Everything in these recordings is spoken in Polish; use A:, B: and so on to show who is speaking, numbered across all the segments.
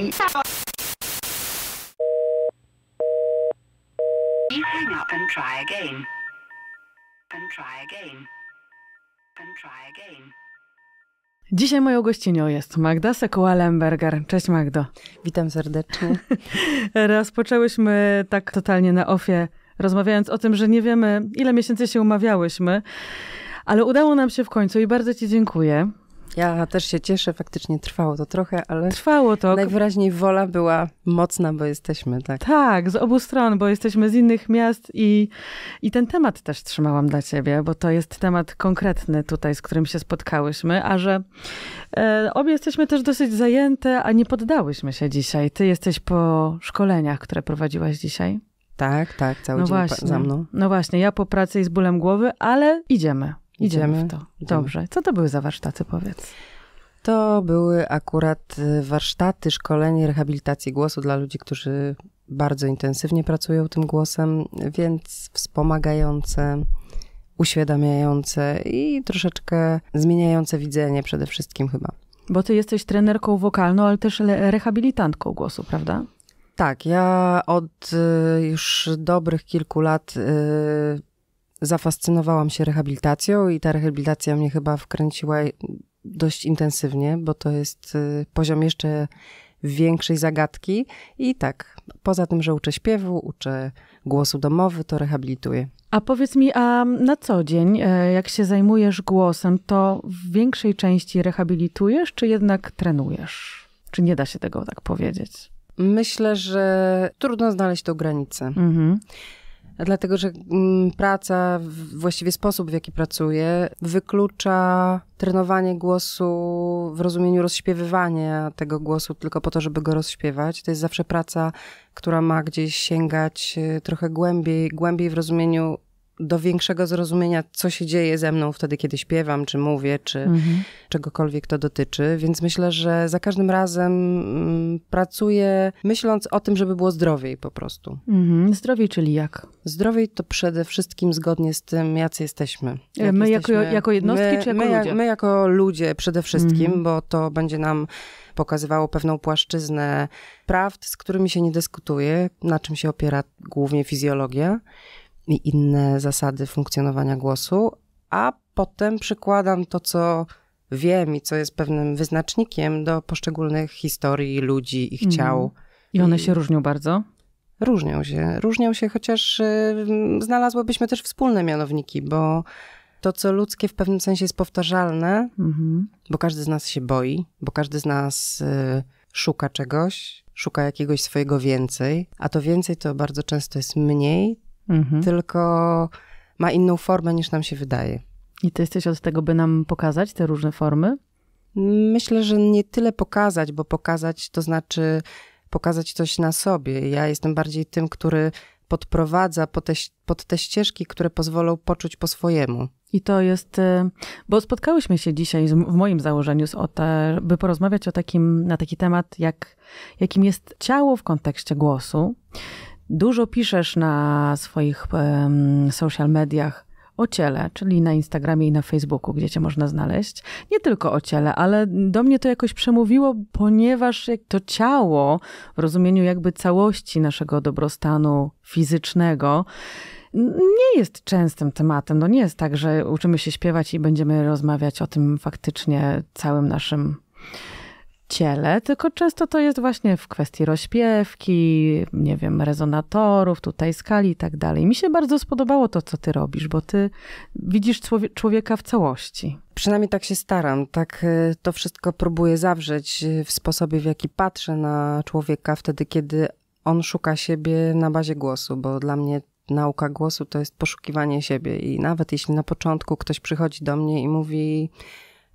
A: You hang up and try again. And try again.
B: And try again. Dzisiaj moją gościnią jest Magda Sekuła-Lemberger. Cześć Magdo. Witam serdecznie. Rozpoczęłyśmy tak totalnie na ofie, rozmawiając o tym, że nie wiemy, ile miesięcy się umawiałyśmy,
A: ale udało nam się w końcu i bardzo Ci dziękuję. Ja też się cieszę, faktycznie trwało to trochę, ale. Trwało to. Najwyraźniej wola była mocna, bo jesteśmy, tak. Tak, z obu stron, bo
B: jesteśmy z innych miast i, i ten temat też trzymałam dla ciebie, bo to jest temat konkretny tutaj, z którym się spotkałyśmy, a że e, obie jesteśmy też dosyć zajęte, a nie poddałyśmy się dzisiaj. Ty jesteś po szkoleniach, które prowadziłaś dzisiaj.
A: Tak, tak, cały no dzień właśnie. za mną.
B: No właśnie, ja po pracy i z bólem głowy, ale idziemy. Idziemy, Idziemy w to. Idziemy. Dobrze.
A: Co to były za warsztaty, powiedz? To były akurat y, warsztaty, szkolenie, rehabilitacji głosu dla ludzi, którzy bardzo intensywnie pracują tym głosem, więc wspomagające, uświadamiające i troszeczkę zmieniające widzenie przede wszystkim chyba.
B: Bo ty jesteś trenerką wokalną, ale też rehabilitantką głosu, prawda?
A: Tak, ja od y, już dobrych kilku lat y, zafascynowałam się rehabilitacją i ta rehabilitacja mnie chyba wkręciła dość intensywnie, bo to jest y, poziom jeszcze większej zagadki. I tak, poza tym, że uczę śpiewu, uczę głosu domowy, to rehabilituję.
B: A powiedz mi, a na co dzień, e, jak się zajmujesz głosem, to w większej części rehabilitujesz, czy jednak trenujesz? Czy nie da się tego tak powiedzieć?
A: Myślę, że trudno znaleźć tą granicę. Mhm. Dlatego, że mm, praca, właściwie sposób, w jaki pracuję, wyklucza trenowanie głosu w rozumieniu rozśpiewywania tego głosu tylko po to, żeby go rozśpiewać. To jest zawsze praca, która ma gdzieś sięgać y, trochę głębiej, głębiej w rozumieniu do większego zrozumienia, co się dzieje ze mną wtedy, kiedy śpiewam, czy mówię, czy mhm. czegokolwiek to dotyczy. Więc myślę, że za każdym razem mm, pracuję myśląc o tym, żeby było zdrowiej po prostu. Mhm. Zdrowiej, czyli jak? Zdrowiej to przede wszystkim zgodnie z tym, jacy jesteśmy. E, jak my jesteśmy, jako, jako jednostki, my, czy jako my, ludzie? My jako ludzie przede wszystkim, mhm. bo to będzie nam pokazywało pewną płaszczyznę prawd, z którymi się nie dyskutuje, na czym się opiera głównie fizjologia i inne zasady funkcjonowania głosu, a potem przykładam to, co wiem i co jest pewnym wyznacznikiem do poszczególnych historii ludzi, ich mhm. ciał. I one się różnią bardzo? Różnią się. Różnią się, chociaż y, znalazłybyśmy też wspólne mianowniki, bo to, co ludzkie w pewnym sensie jest powtarzalne, mhm. bo każdy z nas się boi, bo każdy z nas y, szuka czegoś, szuka jakiegoś swojego więcej, a to więcej to bardzo często jest mniej, mhm. tylko ma inną formę niż nam się wydaje. I ty jesteś od tego, by nam pokazać te różne formy? Myślę, że nie tyle pokazać, bo pokazać to znaczy pokazać coś na sobie. Ja jestem bardziej tym, który podprowadza pod te, pod te ścieżki, które pozwolą poczuć po swojemu.
B: I to jest, y, bo spotkałyśmy się dzisiaj z, w moim założeniu, z OTA, by porozmawiać o takim, na taki temat, jak, jakim jest ciało w kontekście głosu. Dużo piszesz na swoich social mediach o ciele, czyli na Instagramie i na Facebooku, gdzie cię można znaleźć. Nie tylko o ciele, ale do mnie to jakoś przemówiło, ponieważ to ciało w rozumieniu jakby całości naszego dobrostanu fizycznego nie jest częstym tematem. No nie jest tak, że uczymy się śpiewać i będziemy rozmawiać o tym faktycznie całym naszym ciele, tylko często to jest właśnie w kwestii rozpiewki, nie wiem, rezonatorów, tutaj skali i tak dalej. Mi się bardzo spodobało to, co ty robisz, bo ty widzisz człowieka w
A: całości. Przynajmniej tak się staram, tak e, to wszystko próbuję zawrzeć e, w sposobie, w jaki patrzę na człowieka wtedy, kiedy on szuka siebie na bazie głosu, bo dla mnie nauka głosu to jest poszukiwanie siebie i nawet jeśli na początku ktoś przychodzi do mnie i mówi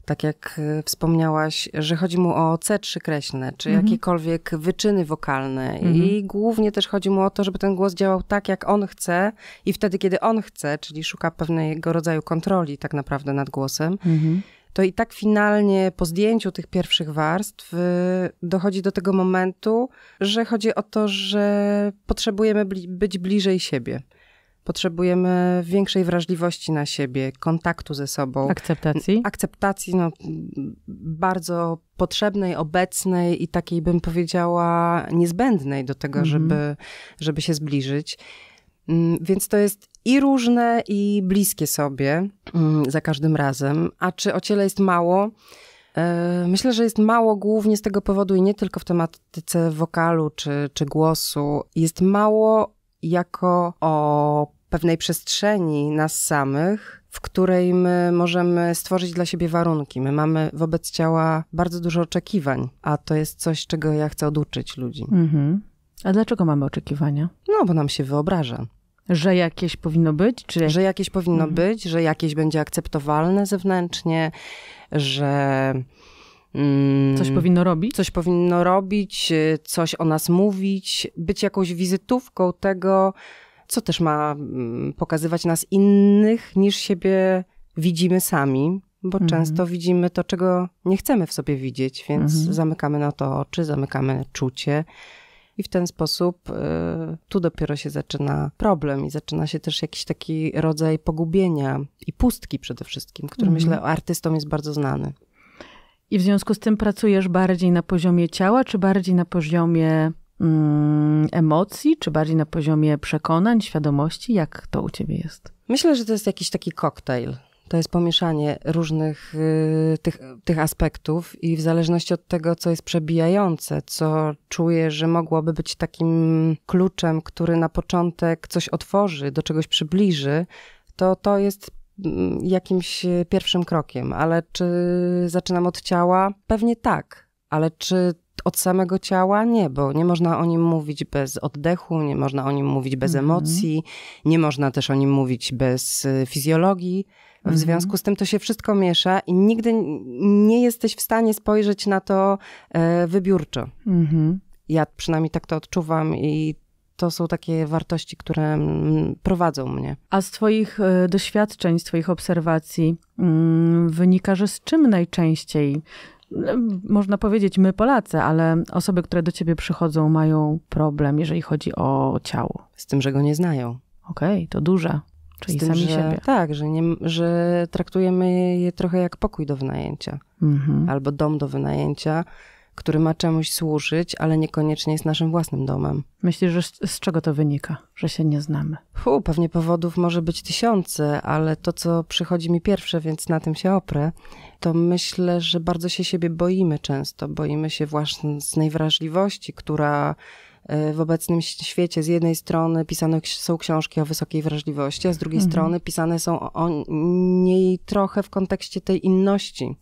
A: tak jak e, wspomniałaś, że chodzi mu o c trzykreślne, kreślne, czy mhm. jakiekolwiek wyczyny wokalne. Mhm. I głównie też chodzi mu o to, żeby ten głos działał tak, jak on chce i wtedy, kiedy on chce, czyli szuka pewnego rodzaju kontroli tak naprawdę nad głosem. Mhm. To i tak finalnie po zdjęciu tych pierwszych warstw e, dochodzi do tego momentu, że chodzi o to, że potrzebujemy być bliżej siebie. Potrzebujemy większej wrażliwości na siebie, kontaktu ze sobą. Akceptacji? Akceptacji, no, bardzo potrzebnej, obecnej i takiej bym powiedziała niezbędnej do tego, mm -hmm. żeby, żeby się zbliżyć. Mm, więc to jest i różne, i bliskie sobie mm, za każdym razem. A czy o ciele jest mało? E, myślę, że jest mało głównie z tego powodu i nie tylko w tematyce wokalu czy, czy głosu. Jest mało jako o pewnej przestrzeni nas samych, w której my możemy stworzyć dla siebie warunki. My mamy wobec ciała bardzo dużo oczekiwań, a to jest coś, czego ja chcę oduczyć ludzi. Mhm. A dlaczego mamy oczekiwania? No, bo nam się wyobraża. Że jakieś powinno być? Czy... Że jakieś powinno mhm. być, że jakieś będzie akceptowalne zewnętrznie, że Mm. Coś powinno robić? Coś powinno robić, y, coś o nas mówić, być jakąś wizytówką tego, co też ma mm, pokazywać nas innych niż siebie widzimy sami, bo mhm. często widzimy to, czego nie chcemy w sobie widzieć, więc mhm. zamykamy na to oczy, zamykamy czucie. I w ten sposób y, tu dopiero się zaczyna problem i zaczyna się też jakiś taki rodzaj pogubienia i pustki przede wszystkim, który mhm. myślę artystom jest bardzo znany. I w
B: związku z tym pracujesz bardziej na poziomie ciała, czy bardziej na poziomie mm, emocji, czy bardziej na poziomie przekonań, świadomości? Jak to u ciebie jest?
A: Myślę, że to jest jakiś taki koktajl. To jest pomieszanie różnych y, tych, tych aspektów, i w zależności od tego, co jest przebijające, co czuję, że mogłoby być takim kluczem, który na początek coś otworzy, do czegoś przybliży, to to jest Mm, jakimś e, pierwszym krokiem, ale czy zaczynam od ciała? Pewnie tak, ale czy od samego ciała? Nie, bo nie można o nim mówić bez oddechu, nie można o nim mówić bez mhm. emocji, nie można też o nim mówić bez e, fizjologii. W mhm. związku z tym to się wszystko miesza i nigdy nie jesteś w stanie spojrzeć na to e, wybiórczo. Mhm. Ja przynajmniej tak to odczuwam i to są takie wartości, które mm, prowadzą mnie.
B: A z Twoich e, doświadczeń, z Twoich obserwacji mm, wynika, że z czym najczęściej, no, można powiedzieć my Polacy, ale osoby, które do Ciebie przychodzą, mają problem, jeżeli chodzi o ciało? Z tym, że go nie
A: znają. Okej, okay, to duże. Czyli tym, sami że, siebie. Tak, że, nie, że traktujemy je trochę jak pokój do wynajęcia mm -hmm. albo dom do wynajęcia który ma czemuś służyć, ale niekoniecznie jest naszym własnym domem. Myślisz, że z czego to wynika, że się nie znamy? Hu, pewnie powodów może być tysiące, ale to, co przychodzi mi pierwsze, więc na tym się oprę, to myślę, że bardzo się siebie boimy często. Boimy się własnej wrażliwości, która e, w obecnym świecie z jednej strony pisane są książki o wysokiej wrażliwości, a z drugiej mhm. strony pisane są o niej trochę w kontekście tej inności,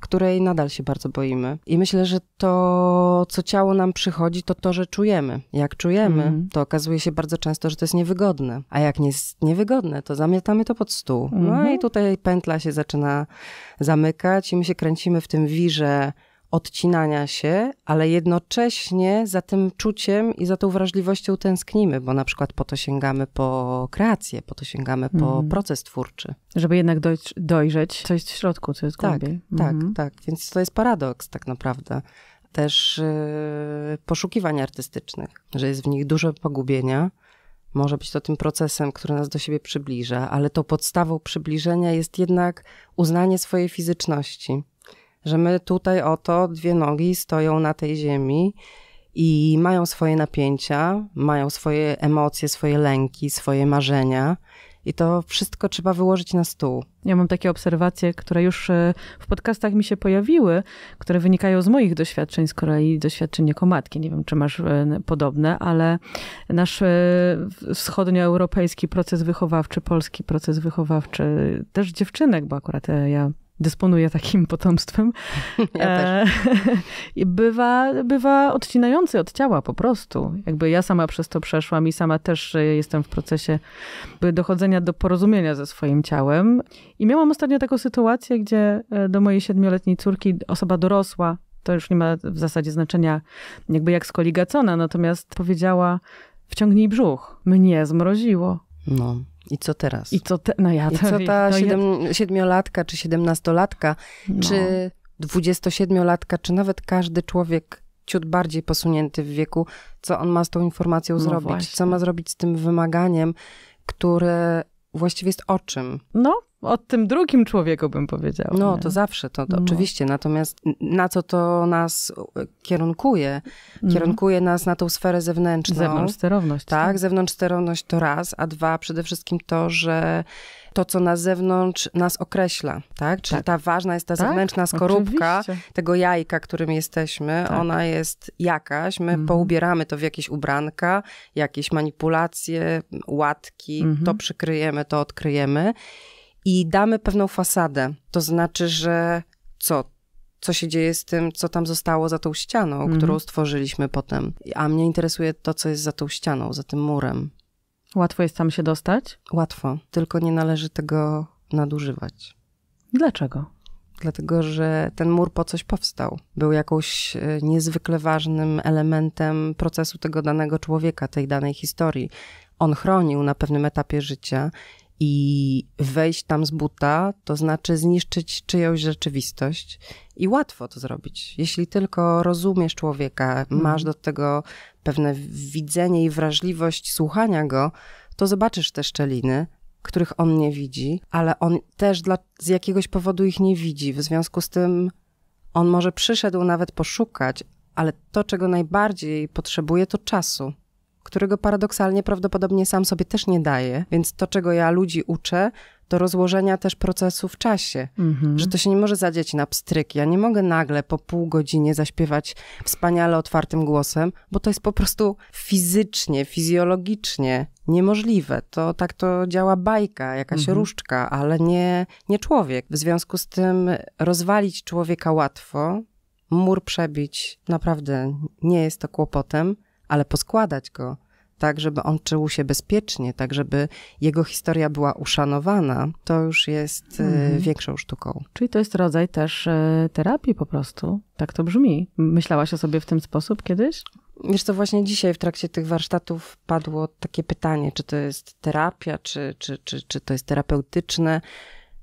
A: której nadal się bardzo boimy. I myślę, że to, co ciało nam przychodzi, to to, że czujemy. Jak czujemy, mm. to okazuje się bardzo często, że to jest niewygodne. A jak nie jest niewygodne, to zamiatamy to pod stół. No mm -hmm. i tutaj pętla się zaczyna zamykać i my się kręcimy w tym wirze odcinania się, ale jednocześnie za tym czuciem i za tą wrażliwością tęsknimy, bo na przykład po to sięgamy po kreację, po to sięgamy po mm. proces twórczy. Żeby jednak doj- dojrzeć, co jest w środku, co jest tak, głębiej. Tak, mm. tak. Więc to jest paradoks tak naprawdę. Też yy, poszukiwań artystycznych, że jest w nich dużo pogubienia, może być to tym procesem, który nas do siebie przybliża, ale tą podstawą przybliżenia jest jednak uznanie swojej fizyczności że my tutaj oto dwie nogi stoją na tej ziemi i mają swoje napięcia, mają swoje emocje, swoje lęki, swoje marzenia. I to wszystko trzeba wyłożyć na stół. Ja mam takie obserwacje,
B: które już e, w podcastach mi się pojawiły, które wynikają z moich doświadczeń z Korei, doświadczeń jako matki. Nie wiem, czy masz e, podobne, ale nasz e, wschodnioeuropejski proces wychowawczy, polski proces wychowawczy, też dziewczynek, bo akurat ja dysponuję takim potomstwem, ja e, bywa, bywa odcinający od ciała po prostu. Jakby ja sama przez to przeszłam i sama też jestem w procesie dochodzenia do porozumienia ze swoim ciałem. I miałam ostatnio taką sytuację, gdzie e, do mojej siedmioletniej córki osoba dorosła, to już nie ma w zasadzie znaczenia jakby jak skoligacona, natomiast powiedziała wciągnij brzuch. Mnie
A: zmroziło. No. I co teraz? I co, te, no ja I co ta no siedem, siedmiolatka, czy siedemnastolatka, no. czy dwudziestosiedmiolatka, czy nawet każdy człowiek ciut bardziej posunięty w wieku, co on ma z tą informacją no zrobić? Właśnie. Co ma zrobić z tym wymaganiem, które właściwie jest o czym? No, od tym drugim człowieku bym powiedziała. No, nie? to zawsze, to, to no. oczywiście. Natomiast na co to nas e, kierunkuje? Mhm. Kierunkuje nas na tą sferę zewnętrzną. Zewnątrz sterowność. Tak, tak, zewnątrz sterowność to raz, a dwa przede wszystkim to, że to, co na zewnątrz nas określa, tak? Czyli tak. ta ważna jest ta tak? zewnętrzna skorupka oczywiście. tego jajka, którym jesteśmy. Tak. Ona jest jakaś, my mhm. poubieramy to w jakieś ubranka, jakieś manipulacje, łatki, to mhm. przykryjemy, to odkryjemy i damy pewną fasadę. To znaczy, że co? Co się dzieje z tym, co tam zostało za tą ścianą, mhm. którą stworzyliśmy potem? A mnie interesuje to, co jest za tą ścianą, za tym murem. Łatwo jest tam się dostać? Łatwo, tylko nie należy tego nadużywać. Dlaczego? Dlatego, że ten mur po coś powstał. Był jakąś e, niezwykle ważnym elementem procesu tego danego człowieka, tej danej historii. On chronił na pewnym etapie życia i wejść tam z buta, to znaczy zniszczyć czyjąś rzeczywistość i łatwo to zrobić. Jeśli tylko rozumiesz człowieka, mhm. masz do tego pewne widzenie i wrażliwość słuchania go, to zobaczysz te szczeliny, których on nie widzi, ale on też dla, z jakiegoś powodu ich nie widzi. W związku z tym on może przyszedł nawet poszukać, ale to, czego najbardziej potrzebuje, to czasu którego paradoksalnie prawdopodobnie sam sobie też nie daje. Więc to, czego ja ludzi uczę, to rozłożenia też procesu w czasie, mm-hmm. że to się nie może zadzieć na pstryk. Ja nie mogę nagle po pół godzinie zaśpiewać wspaniale otwartym głosem, bo to jest po prostu fizycznie, fizjologicznie niemożliwe. To tak to działa bajka, jakaś mhm. różdżka, ale nie, nie człowiek. W związku z tym rozwalić człowieka łatwo, mur przebić naprawdę nie jest to kłopotem ale poskładać go tak, żeby on czuł się bezpiecznie, tak, żeby jego historia była uszanowana, to już jest e, mhm. większą sztuką.
B: Czyli to jest rodzaj też e, terapii po prostu.
A: Tak to brzmi.
B: Myślałaś o sobie w ten
A: sposób kiedyś? Wiesz co, właśnie dzisiaj w trakcie tych warsztatów padło takie pytanie, czy to jest terapia, czy, czy, czy, czy to jest terapeutyczne.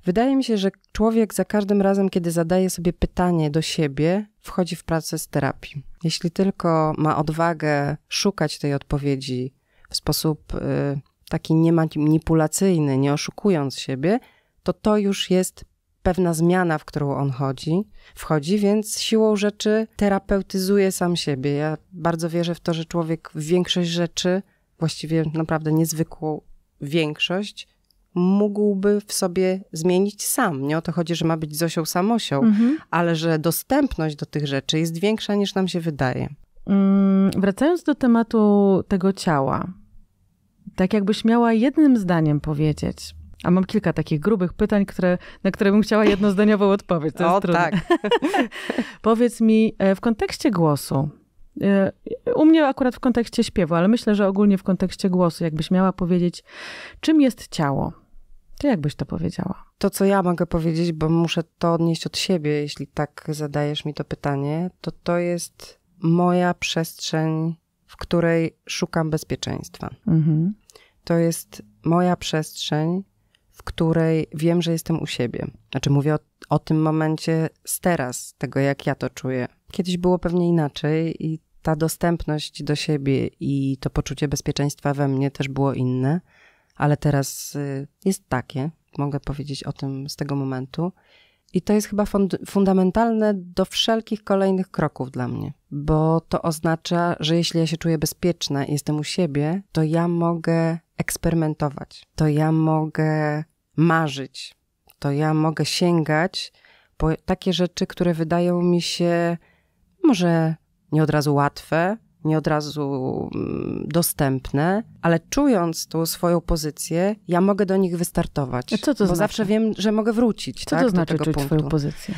A: Wydaje mi się, że człowiek za każdym razem, kiedy zadaje sobie pytanie do siebie, wchodzi w proces terapii. Jeśli tylko ma odwagę szukać tej odpowiedzi w sposób y, taki niemanipulacyjny, nie oszukując siebie, to to już jest pewna zmiana, w którą on chodzi, wchodzi, więc siłą rzeczy terapeutyzuje sam siebie. Ja bardzo wierzę w to, że człowiek w większość rzeczy, właściwie naprawdę niezwykłą większość, mógłby w sobie zmienić sam. Nie o to chodzi, że ma być Zosią samosią, mhm. ale że dostępność do tych rzeczy jest większa niż nam się wydaje.
B: Mm, wracając do tematu tego ciała, tak jakbyś miała jednym zdaniem powiedzieć, a mam kilka takich grubych pytań, które, na które bym chciała jednozdaniową odpowiedź. To o, tak. Powiedz mi, e, w kontekście głosu, e, u mnie akurat w kontekście śpiewu, ale myślę, że ogólnie w kontekście głosu, jakbyś miała powiedzieć,
A: czym jest ciało? Ty jakbyś to powiedziała? To, co ja mogę powiedzieć, bo muszę to odnieść od siebie, jeśli tak zadajesz mi to pytanie, to to jest moja przestrzeń, w której szukam bezpieczeństwa. Mhm. To jest moja przestrzeń, w której wiem, że jestem u siebie. Znaczy, mówię o, o tym momencie z teraz, tego jak ja to czuję. Kiedyś było pewnie inaczej i ta dostępność do siebie i to poczucie bezpieczeństwa we mnie też było inne ale teraz y, jest takie, mogę powiedzieć o tym z tego momentu. I to jest chyba fund fundamentalne do wszelkich kolejnych kroków dla mnie, bo to oznacza, że jeśli ja się czuję bezpieczna i jestem u siebie, to ja mogę eksperymentować, to ja mogę marzyć, to ja mogę sięgać po takie rzeczy, które wydają mi się może nie od razu łatwe, nie od razu mm, dostępne, ale czując tą swoją pozycję, ja mogę do nich wystartować. A co to bo znaczy? zawsze wiem, że mogę wrócić. Co tak, to znaczy do czuć punktu. swoją pozycję?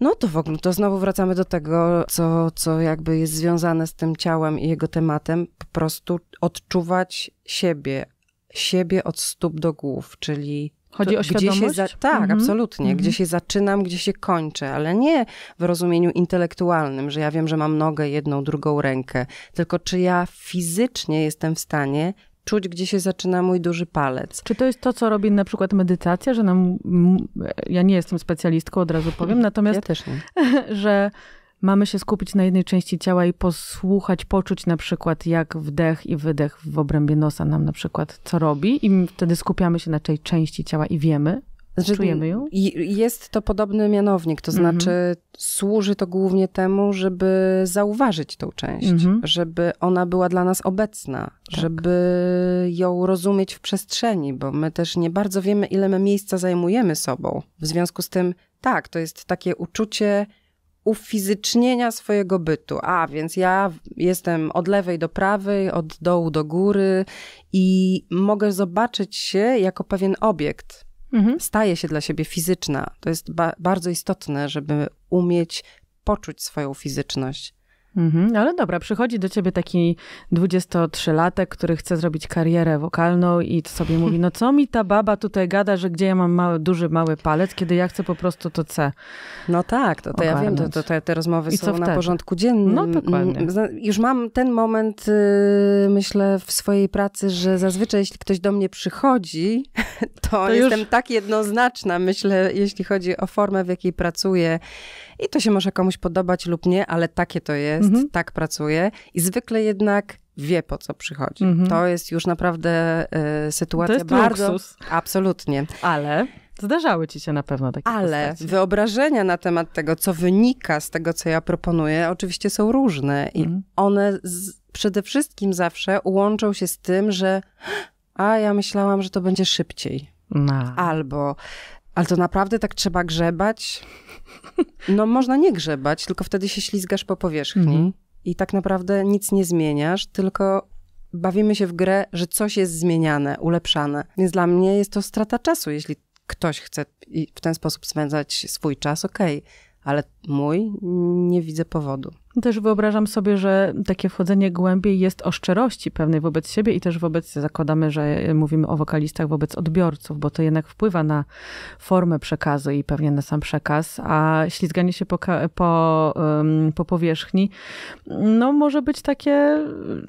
A: No to w ogóle, to znowu wracamy do tego, co, co jakby jest związane z tym ciałem i jego tematem, po prostu odczuwać siebie, siebie od stóp do głów, czyli Chodzi to, o świadomość? Za, tak, mhm. absolutnie. Gdzie mhm. się zaczynam, gdzie się kończę, ale nie w rozumieniu intelektualnym, że ja wiem, że mam nogę, jedną, drugą rękę, tylko czy ja fizycznie jestem w stanie czuć, gdzie się zaczyna mój duży palec. Czy to jest to, co robi na przykład medytacja, że nam, ja nie jestem
B: specjalistką, od razu powiem, natomiast, ja że mamy się skupić na jednej części ciała i posłuchać, poczuć na przykład, jak wdech i wydech w obrębie nosa nam na przykład co robi, i wtedy skupiamy się na tej części ciała i wiemy, znaczy, czujemy ją.
A: Jest to podobny mianownik, to mhm. znaczy mhm. służy to głównie temu, żeby zauważyć tą część, mhm. żeby ona była dla nas obecna, tak. żeby ją rozumieć w przestrzeni, bo my też nie bardzo wiemy, ile my miejsca zajmujemy sobą. W związku z tym, tak, to jest takie uczucie ufizycznienia swojego bytu. A więc ja jestem od lewej do prawej, od dołu do góry i mogę zobaczyć się jako pewien obiekt. Mhm. Staje się dla siebie fizyczna. To jest ba bardzo istotne, żeby umieć poczuć swoją fizyczność.
B: Mhm, ale dobra, przychodzi do ciebie taki 23-latek, który chce zrobić karierę wokalną i sobie mówi, no co mi ta baba tutaj gada, że gdzie ja mam mały, duży, mały palec, kiedy ja chcę po prostu to C. No tak, to, to ja wiem, to, to te, te rozmowy I są na porządku dziennym. No dokładnie. Mm,
A: już mam ten moment, y, myślę, w swojej pracy, że zazwyczaj jeśli ktoś do mnie przychodzi, to, to jestem już... tak jednoznaczna, myślę, jeśli chodzi o formę, w jakiej pracuję, i to się może komuś podobać lub nie, ale takie to jest, mhm. tak pracuje. I zwykle jednak wie, po co przychodzi. Mhm. To jest już naprawdę y, sytuacja to jest bardzo... Luksus. Absolutnie. Ale... Zdarzały ci się na pewno takie Ale wyobrażenia na temat tego, co wynika z tego, co ja proponuję, oczywiście są różne i mhm. one z, przede wszystkim zawsze łączą się z tym, że a ja myślałam, że to będzie szybciej. No. Albo, ale to naprawdę tak trzeba grzebać? No można nie grzebać, tylko wtedy się ślizgasz po powierzchni. Mhm. I tak naprawdę nic nie zmieniasz, tylko bawimy się w grę, że coś jest zmieniane, ulepszane. Więc dla mnie jest to strata czasu. Jeśli ktoś chce w ten sposób spędzać swój czas, okej, okay. ale mój nie widzę powodu.
B: Też wyobrażam sobie, że takie wchodzenie głębiej jest o szczerości pewnej wobec siebie i też wobec, zakładamy, że e, mówimy o wokalistach wobec odbiorców, bo to jednak wpływa na formę przekazu i pewnie na sam przekaz, a ślizganie się po, po, po powierzchni no może być takie,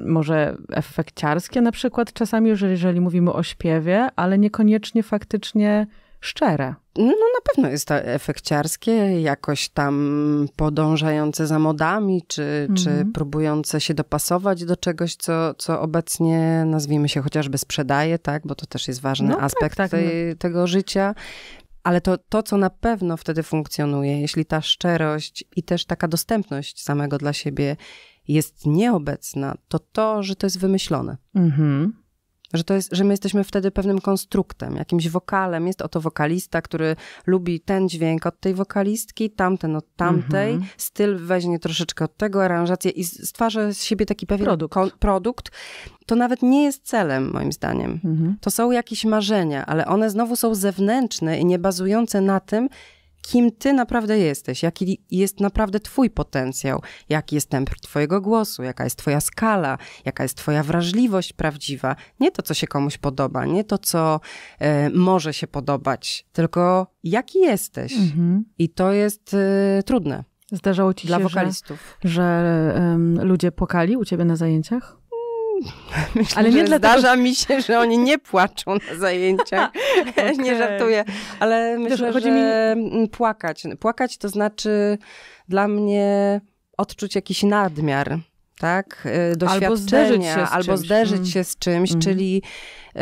B: może efekciarskie na przykład czasami, jeżeli, jeżeli mówimy o śpiewie, ale niekoniecznie faktycznie szczere.
A: No na pewno jest to efekciarskie, jakoś tam podążające za modami, czy, mm -hmm. czy mhm. próbujące się dopasować do czegoś, co, co obecnie nazwijmy się chociażby sprzedaje, tak? Bo to też jest ważny no tak, aspekt tak, tak, tej, no. tego życia. Ale to, to, co na pewno wtedy funkcjonuje, jeśli ta szczerość i też taka dostępność samego dla siebie jest nieobecna, to to, że to jest wymyślone.
B: Mhm. Mm
A: że, to jest, że my jesteśmy wtedy pewnym konstruktem, jakimś wokalem. Jest oto wokalista, który lubi ten dźwięk od tej wokalistki, tamten od tamtej, mm -hmm. styl weźmie troszeczkę od tego, aranżację i stwarza z siebie taki pewien produkt. produkt. To nawet nie jest celem, moim zdaniem. Mm -hmm. To są jakieś marzenia, ale one znowu są zewnętrzne i nie bazujące na tym, kim ty naprawdę jesteś, jaki jest naprawdę twój potencjał, jaki jest temp twojego głosu, jaka jest twoja skala, jaka jest twoja wrażliwość prawdziwa. Nie to, co się komuś podoba, nie to, co y, może się podobać, tylko jaki jesteś. Mhm. I to jest y, trudne. Zdarzało ci się, dla wokalistów.
B: że, że ludzie płakali u ciebie na zajęciach?
A: Myślę, ale nie dlatego... zdarza mi się, że oni nie płaczą na zajęciach. okay. Nie żartuję, ale myślę, Wiesz, chodzi że mi... płakać. Płakać to znaczy dla mnie odczuć jakiś nadmiar tak? Y, doświadczenia, albo zderzyć się z albo czymś, zderzyć się z czymś mm. czyli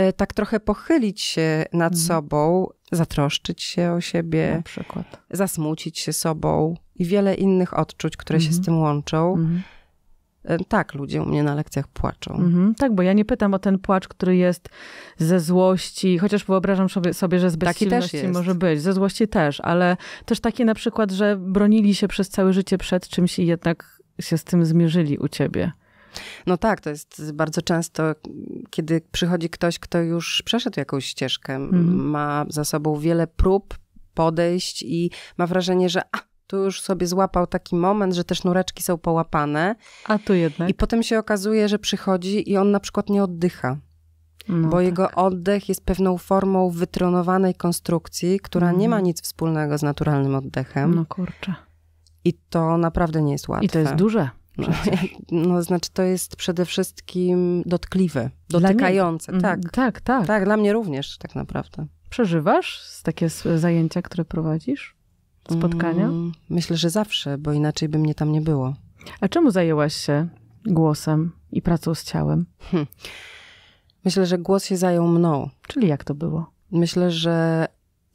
A: y, tak trochę pochylić się nad mm. sobą, zatroszczyć się o siebie, Na przykład. zasmucić się sobą i wiele innych odczuć, które się z mhm. tym łączą. Mhm. E, tak, ludzie u mnie na lekcjach płaczą. Mhm,
B: tak, bo ja nie pytam o ten płacz, który jest ze złości, chociaż wyobrażam sobie, sobie że z bezsilności może być. Ze złości też, ale też takie na przykład, że bronili się przez całe życie przed czymś i jednak się z tym zmierzyli u ciebie.
A: No tak, to jest bardzo często, kiedy przychodzi ktoś, kto już przeszedł jakąś ścieżkę, mhm. ma za sobą wiele prób, podejść i ma wrażenie, że a, tu już sobie złapał taki moment, że te sznureczki są połapane. A tu jednak. I potem się okazuje, że przychodzi i on na przykład nie oddycha. No, bo tak. jego oddech jest pewną formą wytronowanej konstrukcji, która mm. nie ma mhm. nic wspólnego z naturalnym oddechem. No kurczę. I to naprawdę nie jest łatwe. I to jest duże. No, no, znaczy to jest przede wszystkim dotkliwe, dotykające. tak. Mhm, tak, tak. Tak, dla mnie również tak naprawdę. Przeżywasz takie zajęcia, które prowadzisz? spotkania? Mm, myślę, że zawsze, bo inaczej by mnie tam nie było. A czemu zajęłaś się głosem i pracą z ciałem? Hm. Myślę, że głos się zajął mną. Czyli jak to było? Myślę, że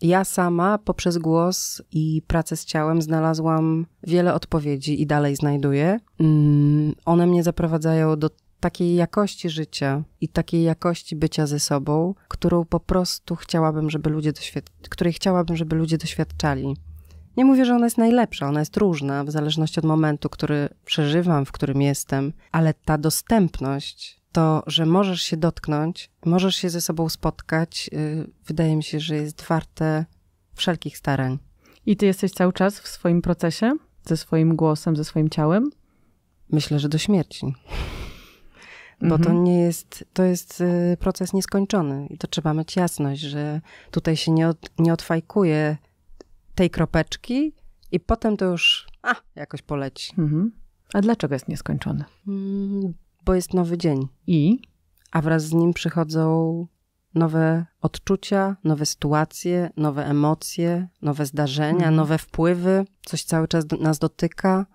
A: ja sama poprzez głos i pracę z ciałem znalazłam wiele odpowiedzi i dalej znajduję. Mm, one mnie zaprowadzają do takiej jakości życia i takiej jakości bycia ze sobą, którą po prostu chciałabym, żeby ludzie doświad- której chciałabym, żeby ludzie doświadczali. Nie mówię, że ona jest najlepsza, ona jest różna w zależności od momentu, który przeżywam, w którym jestem, ale ta dostępność, to, że możesz się dotknąć, możesz się ze sobą spotkać, y, wydaje mi się, że jest warte wszelkich starań. I ty jesteś cały czas w swoim procesie, ze swoim głosem, ze swoim ciałem? Myślę, że do śmierci. Bo to mhm. nie jest, to jest y, proces nieskończony i to trzeba mieć jasność, że tutaj się nie, od, nie odfajkuje tej kropeczki i potem to już a, jakoś poleci. Mhm. A dlaczego jest nieskończony? Mm, bo jest nowy dzień. I? A wraz z nim przychodzą nowe odczucia, nowe sytuacje, nowe emocje, nowe zdarzenia, mhm. nowe wpływy. Coś cały czas do, nas dotyka,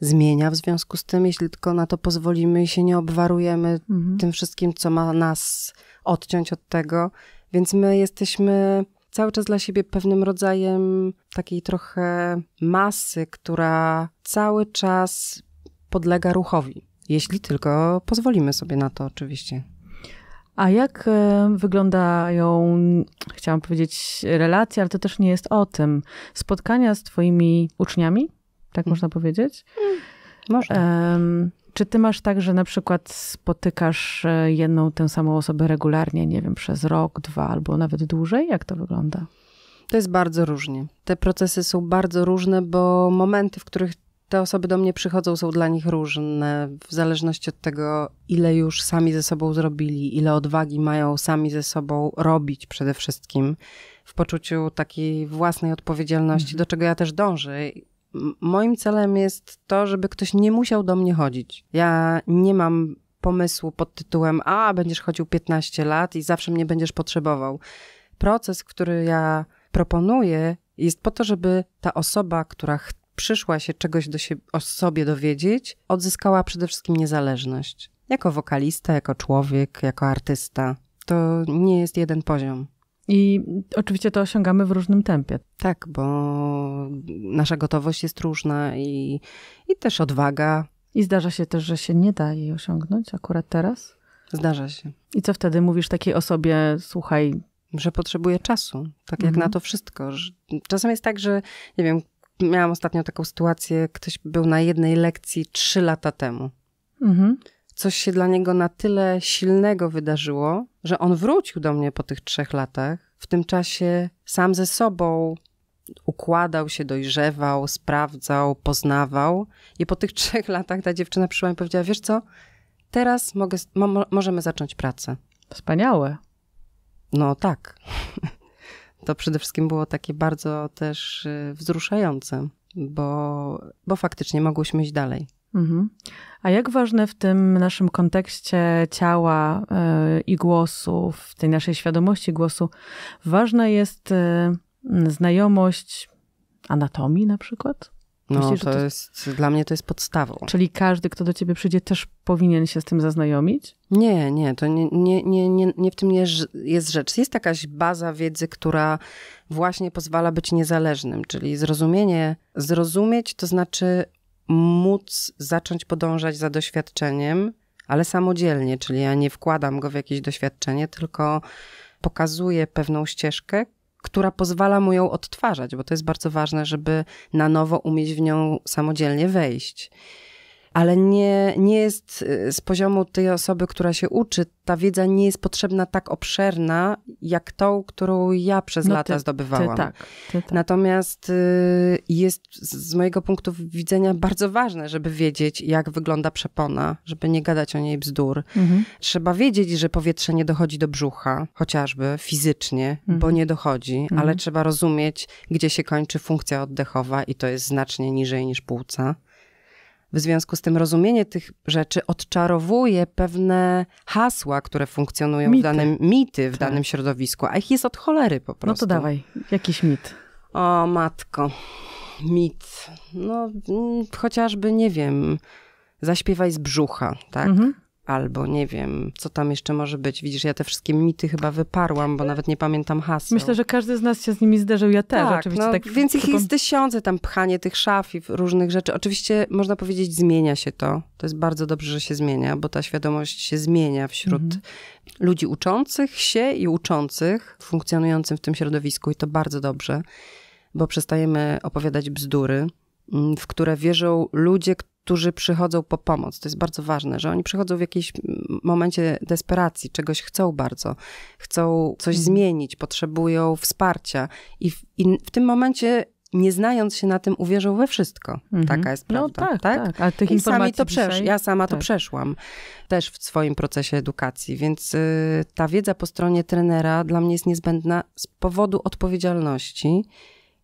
A: zmienia w związku z tym, jeśli tylko na to pozwolimy i się nie obwarujemy mhm. tym wszystkim, co ma nas odciąć od tego. Więc my jesteśmy cały czas dla siebie pewnym rodzajem takiej trochę masy, która cały czas podlega ruchowi. Jeśli tylko pozwolimy sobie na to, oczywiście. A jak e,
B: wyglądają, chciałam powiedzieć, relacje, ale to też nie jest o tym. Spotkania z Twoimi uczniami, tak hmm. można powiedzieć? Hmm, można. Um, czy ty masz tak, że na przykład spotykasz e, jedną tę samą osobę regularnie, nie wiem, przez rok, dwa albo nawet dłużej? Jak to wygląda?
A: To jest bardzo różnie. Te procesy są bardzo różne, bo momenty, w których te osoby do mnie przychodzą, są dla nich różne, w zależności od tego, ile już sami ze sobą zrobili, ile odwagi mają sami ze sobą robić przede wszystkim, w poczuciu takiej własnej odpowiedzialności, mm. do czego ja też dążę moim celem jest to, żeby ktoś nie musiał do mnie chodzić. Ja nie mam pomysłu pod tytułem: A, będziesz chodził 15 lat i zawsze mnie będziesz potrzebował. Proces, który ja proponuję, jest po to, żeby ta osoba, która przyszła się czegoś do siebie, o sobie dowiedzieć, odzyskała przede wszystkim niezależność. Jako wokalista, jako człowiek, jako artysta. To nie jest jeden poziom. I oczywiście to osiągamy w różnym tempie. Tak, bo nasza gotowość jest różna i, i też odwaga. I zdarza się też,
B: że się nie da jej osiągnąć akurat teraz? Zdarza się. I co wtedy mówisz takiej osobie,
A: słuchaj. Że potrzebuje czasu, tak jak mhm. na to wszystko. Czasem jest tak, że nie wiem, miałam ostatnio taką sytuację, ktoś był na jednej lekcji trzy lata temu. Mhm coś się dla niego na tyle silnego wydarzyło, że on wrócił do mnie po tych trzech latach. W tym czasie sam ze sobą układał się, dojrzewał, sprawdzał, poznawał. I po tych trzech latach ta dziewczyna przyszła i powiedziała: Wiesz co, teraz mogę, mo możemy zacząć pracę. Wspaniałe. No tak. To przede wszystkim było takie bardzo też y, wzruszające, bo, bo faktycznie mogłyśmy iść dalej. Mhm. A jak
B: ważne w tym naszym kontekście ciała e, i głosu, w tej naszej świadomości głosu, ważna jest e, znajomość anatomii na przykład? No, Myślisz, to, to jest, dla mnie to jest podstawą. Czyli każdy, kto do ciebie przyjdzie, też powinien się z tym zaznajomić?
A: Nie, nie, to nie, nie, nie, nie, nie w tym nie jest rzecz. Jest jakaś baza wiedzy, która właśnie pozwala być niezależnym, czyli zrozumienie, zrozumieć to znaczy móc zacząć podążać za doświadczeniem, ale samodzielnie, czyli ja nie wkładam go w jakieś doświadczenie, tylko pokazuję pewną ścieżkę, która pozwala mu ją odtwarzać, bo to jest bardzo ważne, żeby na nowo umieć w nią samodzielnie wejść ale nie, nie jest y, z poziomu tej osoby, która się uczy, ta wiedza nie jest potrzebna tak obszerna, jak tą, którą ja przez no lata ty, zdobywałam. Ty, tak, ty, tak. Natomiast y, jest z mojego punktu widzenia bardzo ważne, żeby wiedzieć, jak wygląda przepona, żeby nie gadać o niej bzdur. Mhm. Trzeba wiedzieć, że powietrze nie dochodzi do brzucha, chociażby fizycznie, mhm. bo nie dochodzi, mhm. ale trzeba rozumieć, gdzie się kończy funkcja oddechowa i to jest znacznie niżej niż płuca. W związku z tym rozumienie tych rzeczy odczarowuje pewne hasła, które funkcjonują mity. w danym, mity w tak. danym środowisku, a ich jest od cholery po prostu. No to dawaj, jakiś mit. O matko, mit. No mm, chociażby, nie wiem, zaśpiewaj z brzucha, tak? Mhm albo nie wiem, co tam jeszcze może być. Widzisz, ja te wszystkie mity chyba wyparłam, bo nawet nie pamiętam hasła. Myślę,
B: że każdy z nas się z nimi zderzył, ja też tak, oczywiście. No, tak więc ich jest
A: tysiące, tam pchanie tych szaf i różnych rzeczy. Oczywiście można powiedzieć, zmienia się to. To jest bardzo dobrze, że się zmienia, bo ta świadomość się zmienia wśród mhm. ludzi uczących się i uczących, funkcjonującym w tym środowisku i to bardzo dobrze, bo przestajemy opowiadać bzdury, mm, w które wierzą ludzie, którzy którzy przychodzą po pomoc. To jest bardzo ważne, że oni przychodzą w jakimś momencie desperacji, czegoś chcą bardzo, chcą coś mhm. zmienić, potrzebują wsparcia i w, i w tym momencie nie znając się na tym, uwierzą we wszystko. Mhm. Taka jest no prawda. No tak, tak, tak. Ale tych I sami to przesz- dzisiaj... Ja sama tak. to przeszłam też w swoim procesie edukacji, więc y, ta wiedza po stronie trenera dla mnie jest niezbędna z powodu odpowiedzialności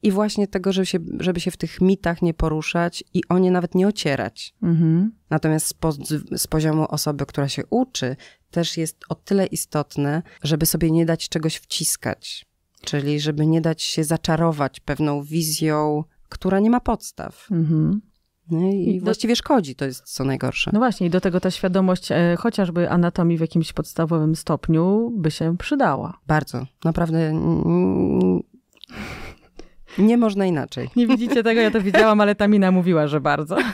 A: i właśnie tego, żeby się, żeby się w tych mitach nie poruszać i o nie nawet nie ocierać. Mhm. Natomiast z, po, z poziomu osoby, która się uczy, też jest o tyle istotne, żeby sobie nie dać czegoś wciskać. Czyli żeby nie dać się zaczarować pewną wizją, która nie ma podstaw. Mhm. No I, I właściwie do... szkodzi, to jest co najgorsze.
B: No właśnie, i do tego ta świadomość e, chociażby anatomii w jakimś podstawowym stopniu by się przydała.
A: Bardzo. Naprawdę nie można inaczej.
B: Nie widzicie tego, ja to widziałam, ale Tamina mówiła, że bardzo.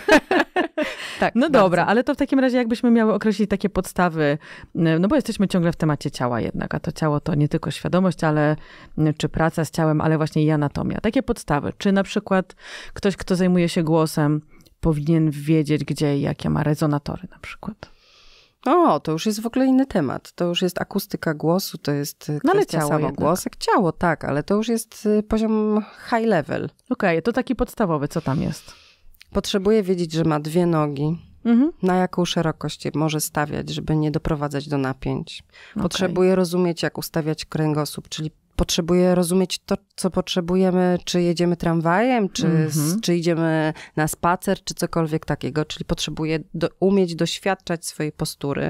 B: Tak, no bardzo. dobra, ale to w takim razie jakbyśmy miały określić takie podstawy, y, no bo jesteśmy ciągle w temacie ciała jednak, a to ciało to nie tylko świadomość, ale y, czy praca z ciałem, ale właśnie i anatomia. Takie podstawy, czy na przykład ktoś, kto zajmuje się głosem, powinien wiedzieć, gdzie i jakie ma rezonatory na
A: przykład. O, to już jest w ogóle inny temat. To już jest akustyka głosu, to jest e, no, kwestia ciało samogłosek. Ciało, tak, ale to już jest e, poziom high level. Okej, okay, to taki podstawowy, co tam jest? Potrzebuje wiedzieć, że ma dwie nogi, Mhm. na jaką szerokość je może stawiać, żeby nie doprowadzać do napięć. Potrzebuje okay. rozumieć, jak ustawiać kręgosłup, czyli potrzebuje rozumieć to, co potrzebujemy, czy jedziemy tramwajem, czy, mm -hmm. czy idziemy na spacer, czy cokolwiek takiego. Czyli potrzebuje do, umieć doświadczać swojej postury.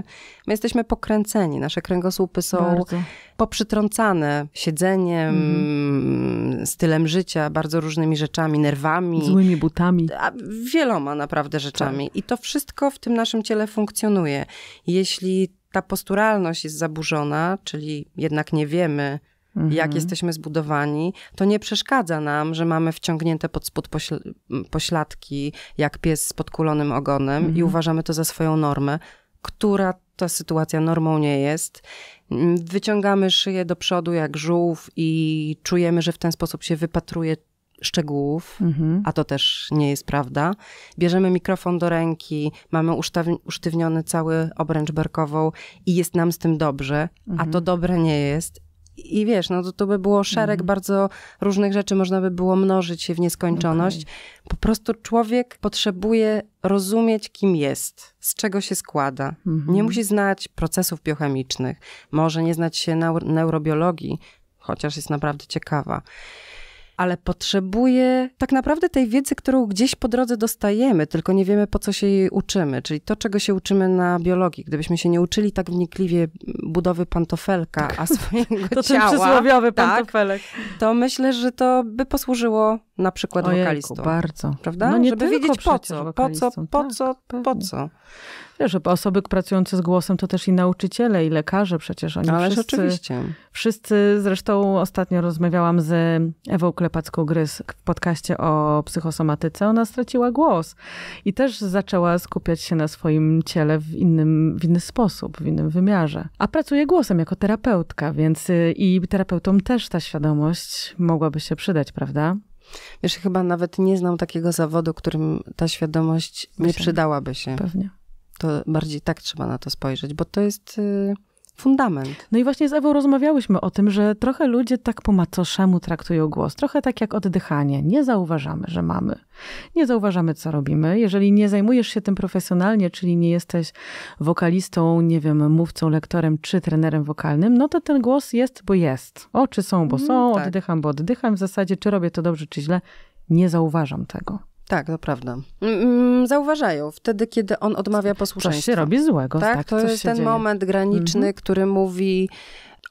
A: My jesteśmy pokręceni, nasze kręgosłupy są bardzo. poprzytrącane siedzeniem, mm -hmm. stylem życia, bardzo różnymi rzeczami, nerwami. Złymi butami. wieloma naprawdę rzeczami. Tak. I to wszystko w tym naszym ciele funkcjonuje. Jeśli ta posturalność jest zaburzona, czyli jednak nie wiemy, mhm. jak jesteśmy zbudowani, to nie przeszkadza nam, że mamy wciągnięte pod spód pośl pośladki, jak pies z podkulonym ogonem mhm. i uważamy to za swoją normę, która ta sytuacja normą nie jest. Wyciągamy szyję do przodu jak żółw i czujemy, że w ten sposób się wypatruje szczegółów, mhm. a to też nie jest prawda. Bierzemy mikrofon do ręki, mamy usztywniony cały obręcz barkową i jest nam z tym dobrze, a to mhm. dobre nie jest i wiesz, no to, to by było szereg mm. bardzo różnych rzeczy, można by było mnożyć się w nieskończoność. Okay. Po prostu człowiek potrzebuje rozumieć, kim jest, z czego się składa. Mm -hmm. Nie musi znać procesów biochemicznych, może nie znać się neuro neurobiologii, chociaż jest naprawdę ciekawa ale potrzebuje tak naprawdę tej wiedzy, którą gdzieś po drodze dostajemy, tylko nie wiemy, po co się jej uczymy. Czyli to, czego się uczymy na biologii. Gdybyśmy się nie uczyli tak wnikliwie budowy pantofelka, tak. a swojego to ciała... To przysłowiowy tak, pantofelek. to myślę, że to by posłużyło na przykład Ojejku, wokalistom. bardzo. Prawda? No nie Żeby wiedzieć po co, po co, po tak, co, po co, po co.
B: Wiesz, osoby pracujące z głosem to też i nauczyciele, i lekarze przecież. Oni Ależ wszyscy, oczywiście. Wszyscy, zresztą ostatnio rozmawiałam z Ewą Klepacką-Grys w podcaście o psychosomatyce. Ona straciła głos i też zaczęła skupiać się na swoim ciele w, innym, w inny sposób, w innym wymiarze. A pracuje głosem jako terapeutka, więc y,
A: i terapeutom też ta świadomość mogłaby się przydać, prawda? Wiesz, chyba nawet nie znam takiego zawodu, którym ta świadomość nie przydałaby się. Pewnie. To bardziej tak trzeba na to spojrzeć, bo to jest y, fundament. No i właśnie z Ewą rozmawiałyśmy
B: o tym, że trochę ludzie tak po macoszemu traktują głos, trochę tak jak oddychanie. Nie zauważamy, że mamy. Nie zauważamy, co robimy. Jeżeli nie zajmujesz się tym profesjonalnie, czyli nie jesteś wokalistą, nie wiem, mówcą, lektorem czy trenerem wokalnym, no to ten głos jest, bo jest. Oczy są, bo mhm, są, mm, tak. oddycham, bo oddycham. W zasadzie, czy robię to dobrze, czy źle, nie
A: zauważam tego. Tak, to prawda. Mm, mm, zauważają wtedy, kiedy on odmawia posłuszeństwa. Coś się robi złego. Tak, tak to jest ten dzieje. moment graniczny, mhm. który mówi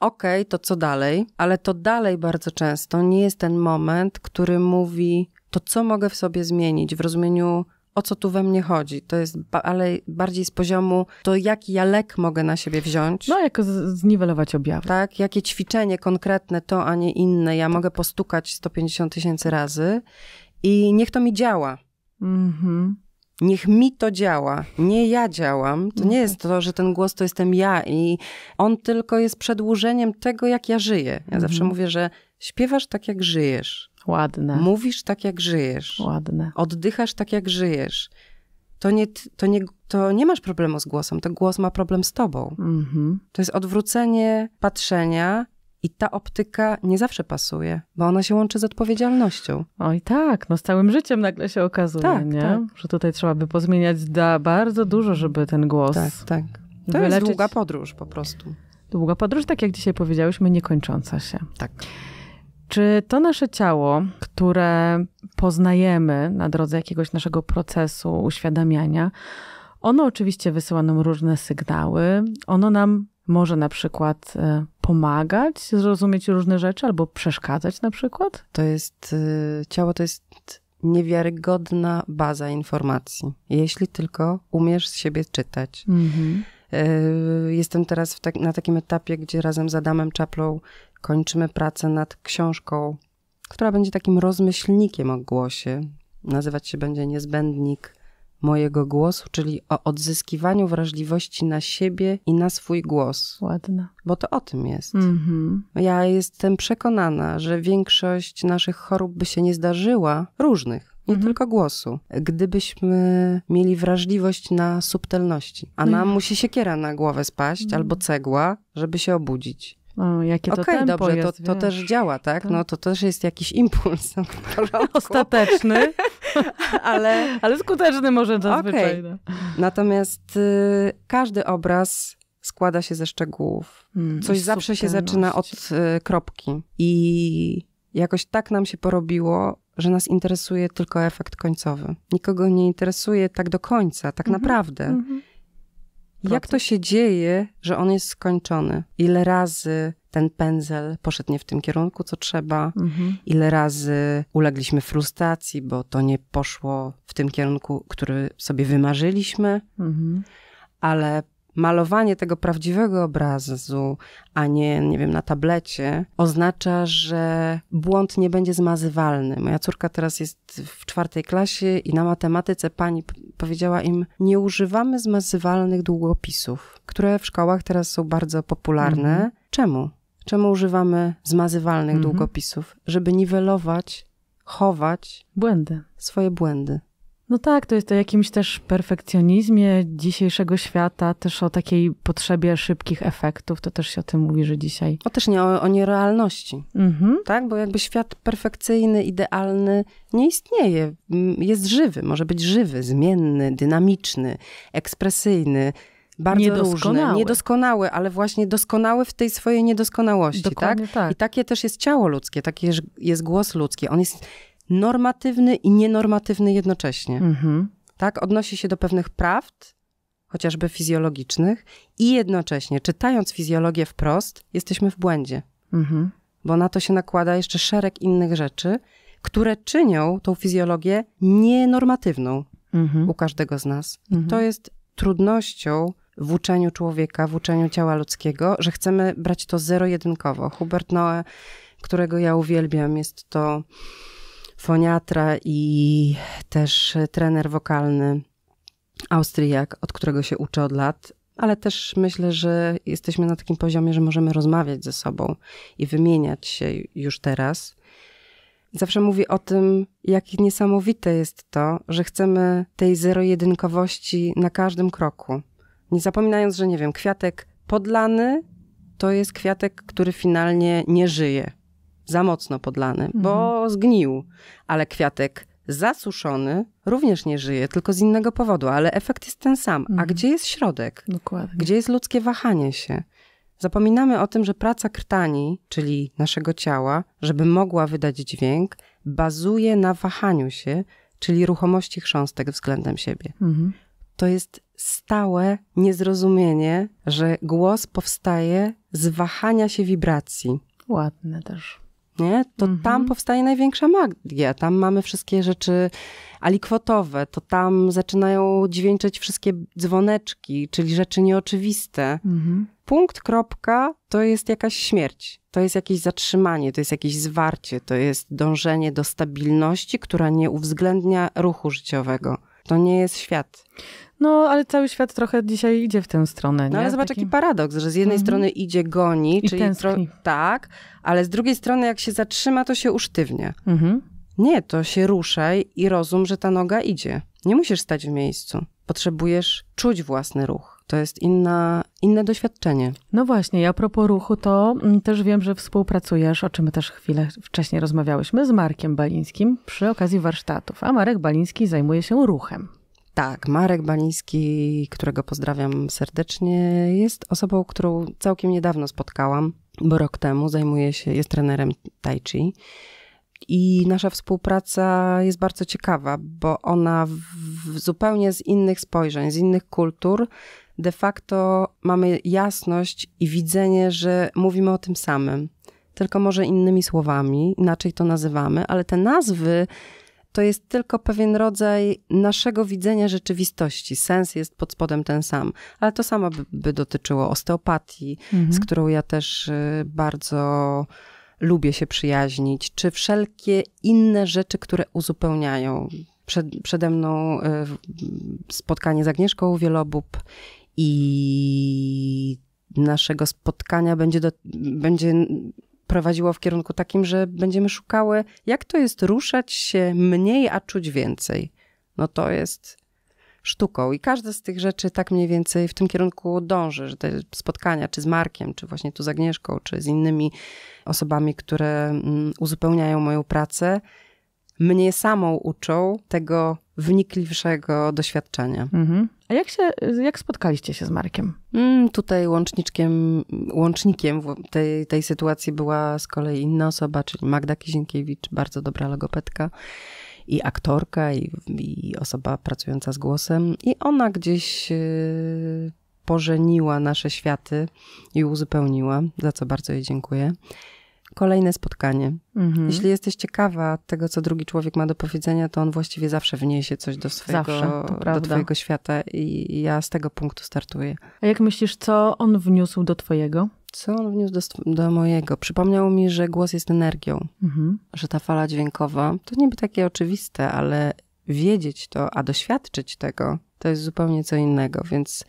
A: okej, okay, to co dalej? Ale to dalej bardzo często nie jest ten moment, który mówi to co mogę w sobie zmienić w rozumieniu o co tu we mnie chodzi. To jest ba ale bardziej z poziomu, to jaki ja lek mogę na siebie wziąć. No, jak zniwelować objawy. Tak, jakie ćwiczenie konkretne, to, a nie inne, ja mogę postukać 150 tysięcy razy i niech to mi działa. Mhm. Niech mi to działa, nie ja działam. To nie no jest tak. to, że ten głos to jestem ja i on tylko jest przedłużeniem tego, jak ja żyję. Ja mhm. zawsze mówię, że śpiewasz tak, jak żyjesz. Ładne. Mówisz tak, jak żyjesz. Ładne. Oddychasz tak, jak żyjesz. To nie, to, nie, to nie masz problemu z głosem, to głos ma problem z tobą. Mhm. To jest odwrócenie patrzenia i ta optyka nie zawsze pasuje, bo ona się łączy z odpowiedzialnością. Oj tak, no z
B: całym życiem nagle się okazuje, tak, nie? Tak. Że tutaj trzeba by pozmieniać da bardzo dużo, żeby ten głos. Tak, tak. To wyleczyć. jest długa
A: podróż po prostu.
B: Długa podróż, tak jak dzisiaj powiedziałyśmy, niekończąca się. Tak. Czy to nasze ciało, które poznajemy na drodze jakiegoś naszego procesu uświadamiania, ono oczywiście wysyła nam różne sygnały, ono nam może na przykład e, pomagać
A: zrozumieć różne rzeczy albo przeszkadzać na przykład? To jest, e, ciało to jest niewiarygodna baza informacji, jeśli tylko umiesz z siebie czytać. Mhm. E, jestem teraz tak, na takim etapie, gdzie razem z Adamem Czaplą kończymy pracę nad książką, która będzie takim rozmyślnikiem o głosie. Nazywać się będzie Niezbędnik mojego głosu, czyli o odzyskiwaniu wrażliwości na siebie i na swój głos. Ładna. Bo to o tym jest.
B: Mm -hmm.
A: Ja jestem przekonana, że większość naszych chorób by się nie zdarzyła, różnych, nie mhm. tylko głosu. Gdybyśmy mieli wrażliwość na subtelności, a no nam mhm. musi siekiera na głowę spaść mhm. albo cegła, żeby się obudzić. O, jakie to Okej, dobrze, jest, to, to też działa, tak? No to też jest jakiś impuls. Ostateczny.
B: ale... ale skuteczny może zazwyczaj. Okay. No.
A: Natomiast y, każdy obraz składa się ze szczegółów. Hmm, Coś zawsze się zaczyna od y, kropki. I jakoś tak nam się porobiło, że nas interesuje tylko efekt końcowy. Nikogo nie interesuje tak do końca, tak mm -hmm, naprawdę. Mm -hmm. Jak to się dzieje, że on jest skończony? Ile razy ten pędzel poszedł nie w tym kierunku, co trzeba, mhm. ile razy ulegliśmy frustracji, bo to nie poszło w tym kierunku, który sobie wymarzyliśmy, mhm. ale malowanie tego prawdziwego obrazu, a nie, nie wiem, na tablecie, oznacza, że błąd nie będzie zmazywalny. Moja córka teraz jest w czwartej klasie i na matematyce pani powiedziała im, nie używamy zmazywalnych długopisów, które w szkołach teraz są bardzo popularne. Mhm. Czemu? Czemu używamy zmazywalnych mhm. długopisów? Żeby niwelować, chować błędy. swoje błędy.
B: No tak, to jest o jakimś też perfekcjonizmie dzisiejszego świata, też o takiej potrzebie szybkich efektów, to też się o tym mówi, że dzisiaj.
A: O też nie o, o nierealności, mhm. tak? Bo jakby świat perfekcyjny, idealny nie istnieje. Jest żywy, może być żywy, zmienny, dynamiczny, ekspresyjny, bardzo niedoskonały. różny, niedoskonały, ale właśnie doskonały w tej swojej niedoskonałości, tak? tak? I takie też jest ciało ludzkie, taki jest głos ludzki. On jest normatywny i nienormatywny jednocześnie. Mhm. Tak, odnosi się do pewnych prawd, chociażby fizjologicznych, i jednocześnie, czytając fizjologię wprost, jesteśmy w błędzie. Mhm. Bo na to się nakłada jeszcze szereg innych rzeczy, które czynią tą fizjologię nienormatywną mhm. u każdego z nas. Mhm. To jest trudnością w uczeniu człowieka, w uczeniu ciała ludzkiego, że chcemy brać to zero-jedynkowo. Hubert Noe, którego ja uwielbiam, jest to foniatra i też trener wokalny Austriak, od którego się uczę od lat, ale też myślę, że jesteśmy na takim poziomie, że możemy rozmawiać ze sobą i wymieniać się już teraz. Zawsze mówi o tym, jak niesamowite jest to, że chcemy tej zero-jedynkowości na każdym kroku. Nie zapominając, że nie wiem, kwiatek podlany to jest kwiatek, który finalnie nie żyje. Za mocno podlany, mhm. bo zgnił. Ale kwiatek zasuszony również nie żyje, tylko z innego powodu, ale efekt jest ten sam. Mhm. A gdzie jest środek? Dokładnie. Gdzie jest ludzkie wahanie się? Zapominamy o tym, że praca krtani, czyli naszego ciała, żeby mogła wydać dźwięk, bazuje na wahaniu się, czyli ruchomości chrząstek względem siebie. Mhm to jest stałe niezrozumienie, że głos powstaje z wahania się wibracji. Ładne też. Nie? To mhm. tam powstaje największa magia. Tam mamy wszystkie rzeczy alikwotowe, to tam zaczynają dźwięczeć wszystkie dzwoneczki, czyli rzeczy nieoczywiste. Mhm. Punkt, kropka to jest jakaś śmierć, to jest jakieś zatrzymanie, to jest jakieś zwarcie, to jest dążenie do stabilności, która nie uwzględnia ruchu życiowego. To nie jest świat. No, ale cały świat trochę dzisiaj idzie w tę stronę. No, nie? No, ale zobacz Taki... jaki paradoks, że z jednej mhm. strony idzie, goni, I czyli tro... tak, ale z drugiej strony jak się zatrzyma, to się usztywnia. Mhm. Nie, to się ruszaj i rozum, że ta noga idzie. Nie musisz stać w miejscu. Potrzebujesz czuć własny ruch. To jest inna, inne doświadczenie.
B: No właśnie, a propos ruchu, to mm, też wiem, że współpracujesz, o czym też chwilę wcześniej rozmawiałyśmy, z Markiem Balińskim przy okazji warsztatów.
A: A Marek Baliński zajmuje się ruchem. Tak, Marek Baliński, którego pozdrawiam serdecznie, jest osobą, którą całkiem niedawno spotkałam, bo rok temu zajmuje się, jest trenerem tai chi. I nasza współpraca jest bardzo ciekawa, bo ona w, w zupełnie z innych spojrzeń, z innych kultur de facto mamy jasność i widzenie, że mówimy o tym samym, tylko może innymi słowami, inaczej to nazywamy, ale te nazwy to jest tylko pewien rodzaj naszego widzenia rzeczywistości. Sens jest pod spodem ten sam. Ale to samo by, by dotyczyło osteopatii, mhm. z którą ja też y, bardzo lubię się przyjaźnić, czy wszelkie inne rzeczy, które uzupełniają. Przed, przede mną y, spotkanie z Agnieszką Wielobób i naszego spotkania będzie, do, będzie prowadziło w kierunku takim, że będziemy szukały, jak to jest ruszać się mniej, a czuć więcej. No to jest sztuką. I każda z tych rzeczy tak mniej więcej w tym kierunku dąży, że te spotkania, czy z Markiem, czy właśnie tu z Agnieszką, czy z innymi osobami, które mm, uzupełniają moją pracę, mnie samą uczą tego wnikliwszego doświadczenia. Mhm. A jak się, jak spotkaliście się z Markiem? Mm, tutaj łączniczkiem, łącznikiem tej, tej sytuacji była z kolei inna osoba, czyli Magda Kizienkiewicz, bardzo dobra logopedka i aktorka, i, i osoba pracująca z głosem. I ona gdzieś y, pożeniła nasze światy i uzupełniła, za co bardzo jej dziękuję kolejne spotkanie. Mhm. Jeśli jesteś ciekawa tego, co drugi człowiek ma do powiedzenia, to on właściwie zawsze wniesie coś do swojego, zawsze, do twojego świata i ja z tego punktu startuję. A jak myślisz, co on wniósł do twojego? Co on wniósł do, do mojego? Przypomniał mi, że głos jest energią, mhm. że ta fala dźwiękowa, to niby takie oczywiste, ale wiedzieć to, a doświadczyć tego, to jest zupełnie co innego, więc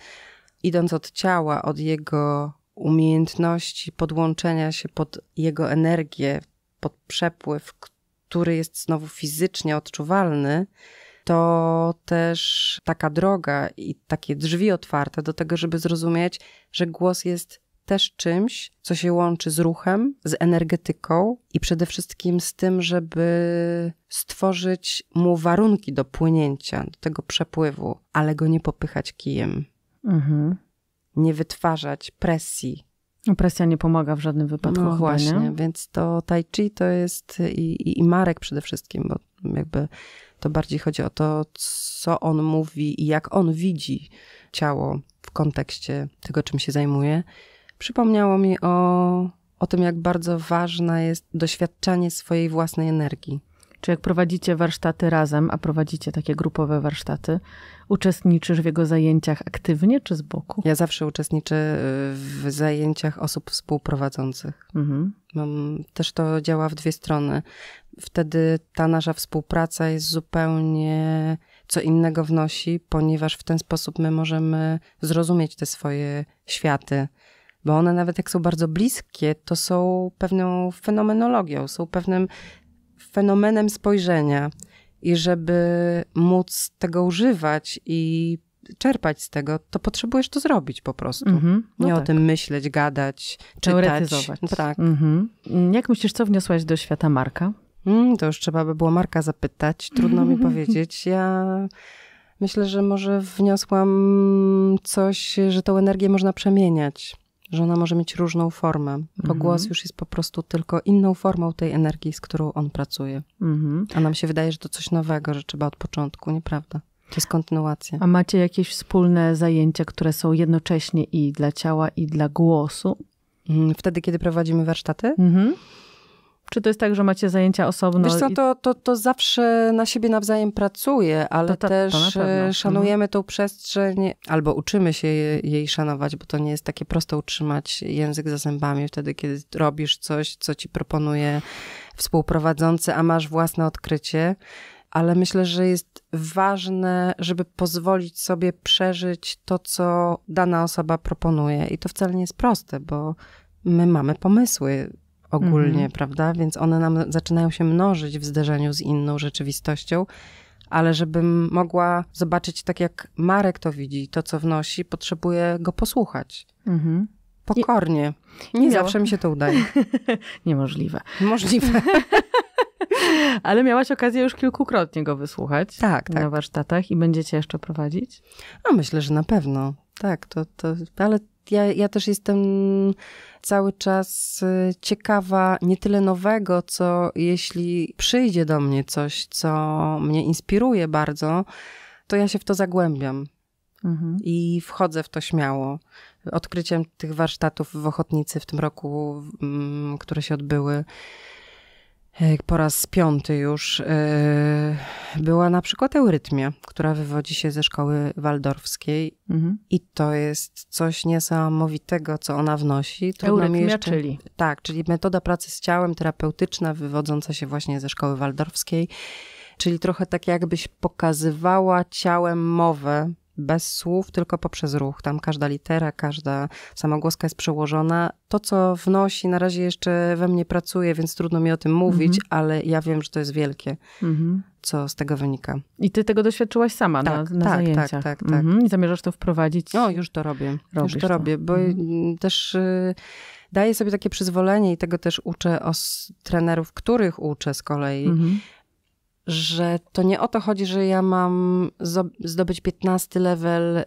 A: idąc od ciała, od jego umiejętności podłączenia się pod jego energię, pod przepływ, który jest znowu fizycznie odczuwalny, to też taka droga i takie drzwi otwarte do tego, żeby zrozumieć, że głos jest też czymś, co się łączy z ruchem, z energetyką i przede wszystkim z tym, żeby stworzyć mu warunki do płynięcia, do tego przepływu, ale go nie popychać kijem. Mhm nie wytwarzać presji. No, presja nie pomaga w żadnym wypadku. No właśnie, nie? więc to tai chi to jest i, i, i Marek przede wszystkim, bo jakby to bardziej chodzi o to, co on mówi i jak on widzi ciało w kontekście tego, czym się zajmuje. Przypomniało mi o, o tym, jak bardzo ważne jest doświadczanie swojej własnej energii. Czy jak prowadzicie warsztaty razem, a prowadzicie takie grupowe warsztaty, uczestniczysz w jego zajęciach aktywnie czy z boku? Ja zawsze uczestniczę y, w zajęciach osób współprowadzących. Mhm. Mam, też to działa w dwie strony. Wtedy ta nasza współpraca jest zupełnie co innego wnosi, ponieważ w ten sposób my możemy zrozumieć te swoje światy bo one nawet jak są bardzo bliskie, to są pewną fenomenologią, są pewnym fenomenem spojrzenia i żeby móc tego używać i czerpać z tego, to potrzebujesz to zrobić po prostu. Mm-hmm. No nie tak. o tym myśleć, gadać, czytać. Tak. Mm-hmm. Jak myślisz, co wniosłaś do świata Marka? Mm, to już trzeba by było Marka zapytać. Trudno mi mhm. powiedzieć. Ja myślę, że może wniosłam coś, że tą energię można przemieniać że ona może mieć różną formę, bo mhm. głos już jest po prostu tylko inną formą tej energii, z którą on pracuje. Mhm. A nam się wydaje, że to coś nowego, że trzeba od początku, nieprawda? To jest kontynuacja. A
B: macie jakieś wspólne zajęcia, które są jednocześnie i dla ciała, i dla głosu? Mm, wtedy, kiedy prowadzimy warsztaty? Mhm.
A: Czy to jest tak, że macie zajęcia
B: osobno? Wiesz co,
A: to, to, to zawsze na siebie nawzajem pracuje, ale to, to, też to e, mhm. szanujemy tą przestrzeń, albo uczymy się jej szanować, bo to nie jest takie proste utrzymać język za zębami wtedy, kiedy robisz coś, co ci proponuje współprowadzący, a masz własne odkrycie ale myślę, że jest ważne, żeby pozwolić sobie przeżyć to, co dana osoba proponuje. I to wcale nie jest proste, bo my mamy pomysły ogólnie, mm prawda? Więc one nam zaczynają się mnożyć w zderzeniu z inną rzeczywistością, ale żebym mogła zobaczyć tak, jak Marek to widzi, to co wnosi, potrzebuję go posłuchać. Mhm. Pokornie. Nie, nie zawsze mi się to udaje.
B: Niemożliwe.
A: Możliwe.
B: Ale miałaś okazję już kilkukrotnie go wysłuchać
A: tak, tak. na warsztatach i będziecie jeszcze prowadzić? No myślę, że na pewno. Tak, to, to, ale ja, ja też jestem cały czas y, ciekawa nie tyle nowego, co jeśli przyjdzie do mnie coś, co mnie inspiruje bardzo, to ja się w to zagłębiam. Mhm. I wchodzę w to śmiało. Odkryciem tych warsztatów w Ochotnicy w tym roku, mm, które się odbyły, E, po raz piąty już e, była na przykład eurytmia, która wywodzi się ze szkoły waldorfskiej mhm. i to jest coś niesamowitego, co ona wnosi. Trudno eurytmia, jeszcze... czyli? Tak, czyli metoda pracy z ciałem terapeutyczna wywodząca się właśnie ze szkoły waldorfskiej, czyli trochę tak jakbyś pokazywała ciałem mowę, bez słów, tylko poprzez ruch. Tam każda litera, każda samogłoska jest przełożona. To, co wnosi, na razie jeszcze we mnie pracuje, więc trudno mi o tym mówić, mhm. ale ja wiem, że to jest wielkie. Mhm. Co z tego wynika. I ty tego doświadczyłaś sama tak, na, na tak, zajęciach. Tak, tak, tak. Mhm. I zamierzasz to wprowadzić? No, już to robię. Robisz już to, to. robię, bo mhm. też... Y daję sobie takie przyzwolenie i tego też uczę os trenerów, których uczę z kolei, mhm że to nie o to chodzi, że ja mam zdobyć 15 level y,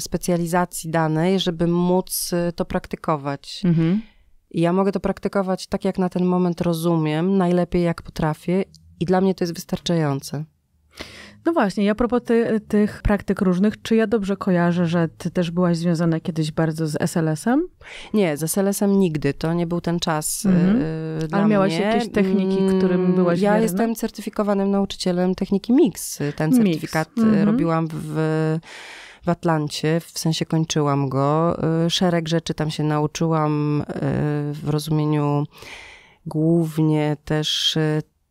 A: specjalizacji danej, żeby móc y, to praktykować. Mhm. Ja mogę to praktykować tak, jak na ten moment rozumiem, najlepiej jak potrafię, i dla mnie to jest wystarczające. No właśnie, ja propos ty, tych praktyk
B: różnych, czy ja dobrze kojarzę, że ty też byłaś
A: związana kiedyś bardzo z SLS-em? Nie, z SLS-em nigdy. To nie był ten czas mm -hmm. Ale miałaś mnie. jakieś techniki, mm, którym byłaś Ja wierna? jestem certyfikowanym nauczycielem techniki MIX. Ten certyfikat mix. Y, mm -hmm. robiłam w w Atlancie, w sensie kończyłam go. Szereg rzeczy tam się nauczyłam w rozumieniu głównie też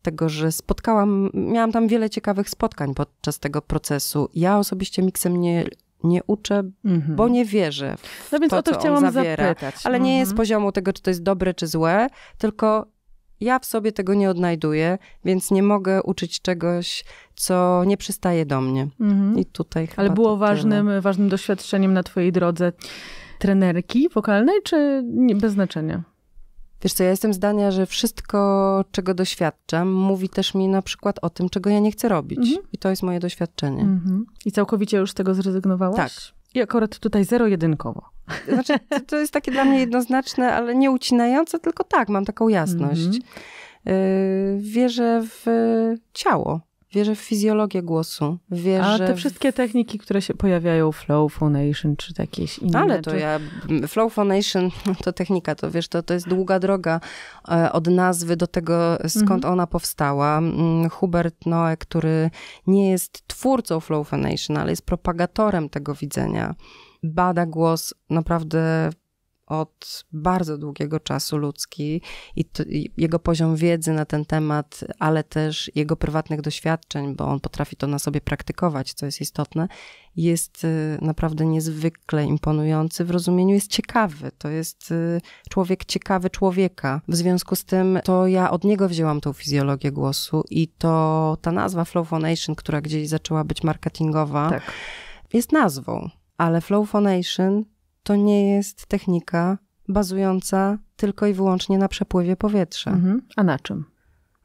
A: tego, że spotkałam, miałam tam wiele ciekawych spotkań podczas tego procesu. Ja osobiście miksem nie, nie uczę, mm -hmm. bo nie wierzę w no więc to, o to co chciałam Zapytać. Ale mm -hmm. nie jest mhm. poziomu tego, czy to jest dobre, czy złe, tylko ja w sobie tego nie odnajduję, więc nie mogę uczyć czegoś, co nie przystaje do mnie. Mm -hmm. I tutaj Ale było ważnym, ważnym doświadczeniem na twojej drodze trenerki wokalnej, czy nie, bez znaczenia? Wiesz co, ja jestem zdania, że wszystko, czego doświadczam, mówi też mi na przykład o tym, czego ja nie chcę robić. Mhm. I to jest moje doświadczenie. Mhm. I całkowicie już z tego zrezygnowałaś? Tak.
B: I akurat tutaj zero-jedynkowo.
A: Znaczy, to, jest takie dla mnie jednoznaczne, ale nie ucinające, tylko tak, mam taką jasność. Mhm. Yy, wierzę w ciało. Wierzę w fizjologię głosu. Wierzę A te wszystkie techniki, które się pojawiają, Flow Foundation czy jakieś inne. Ale to czy... ja, Flow Foundation to technika, to wiesz, to, to jest długa droga e, od nazwy do tego, e, skąd mhm. ona powstała. Mm, Hubert Noe, który nie jest twórcą Flow Foundation, ale jest propagatorem tego widzenia, bada głos naprawdę od bardzo długiego czasu ludzki i, to, jego poziom wiedzy na ten temat, ale też jego prywatnych doświadczeń, bo on potrafi to na sobie praktykować, co jest istotne, jest y, naprawdę niezwykle imponujący w rozumieniu, jest ciekawy. To jest y, człowiek ciekawy człowieka. W związku z tym to ja od niego wzięłam tą fizjologię głosu i to ta nazwa Flow Foundation, która gdzieś zaczęła być marketingowa, tak. jest nazwą. Ale Flow Phonation to nie jest technika bazująca tylko i wyłącznie na przepływie powietrza. Mhm. A na czym?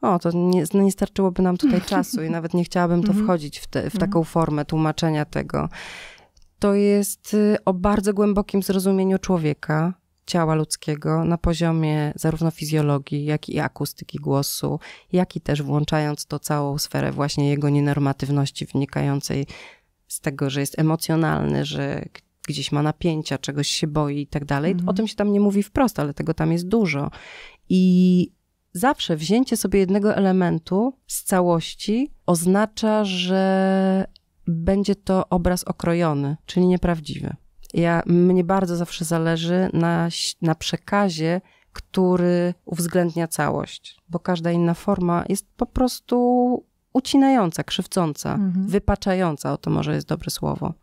A: O, to nie, no nie starczyłoby nam tutaj czasu i nawet nie chciałabym to mhm. wchodzić w, te, w mhm. taką formę tłumaczenia tego. To jest y, o bardzo głębokim zrozumieniu człowieka, ciała ludzkiego na poziomie zarówno fizjologii, jak i akustyki głosu, jak i też włączając to całą sferę właśnie jego nienormatywności wynikającej z tego, że jest emocjonalny, że gdzieś ma napięcia, czegoś się boi i tak dalej. Mhm. O tym się tam nie mówi wprost, ale tego tam jest dużo. I zawsze wzięcie sobie jednego elementu z całości oznacza, że będzie to obraz okrojony, czyli nieprawdziwy. Ja, mnie bardzo zawsze zależy na, na przekazie, który uwzględnia całość, bo każda inna forma jest po prostu ucinająca, krzywdząca, mhm. wypaczająca, o to może jest dobre słowo.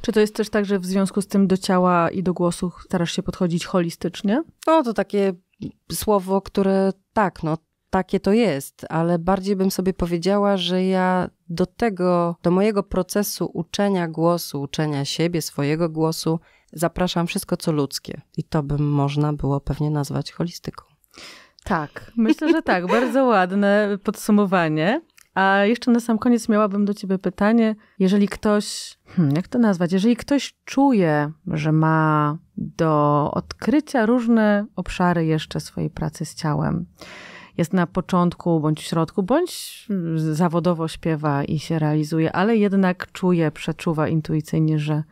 B: Czy to jest też tak, że w związku z tym do
A: ciała i do głosu
B: starasz się podchodzić holistycznie? No to
A: takie słowo, które tak, no takie to jest, ale bardziej bym sobie powiedziała, że ja do tego, do mojego procesu uczenia głosu, uczenia siebie, swojego głosu, zapraszam wszystko, co ludzkie. I to bym można było pewnie nazwać holistyką.
B: Tak, myślę, że tak. Bardzo ładne podsumowanie. A jeszcze na sam koniec miałabym do ciebie pytanie, jeżeli ktoś, hmm, jak to nazwać, jeżeli ktoś czuje, że ma do odkrycia różne obszary jeszcze swojej pracy z ciałem, jest na początku bądź w środku, bądź zawodowo śpiewa i się realizuje, ale jednak czuje, przeczuwa intuicyjnie, że,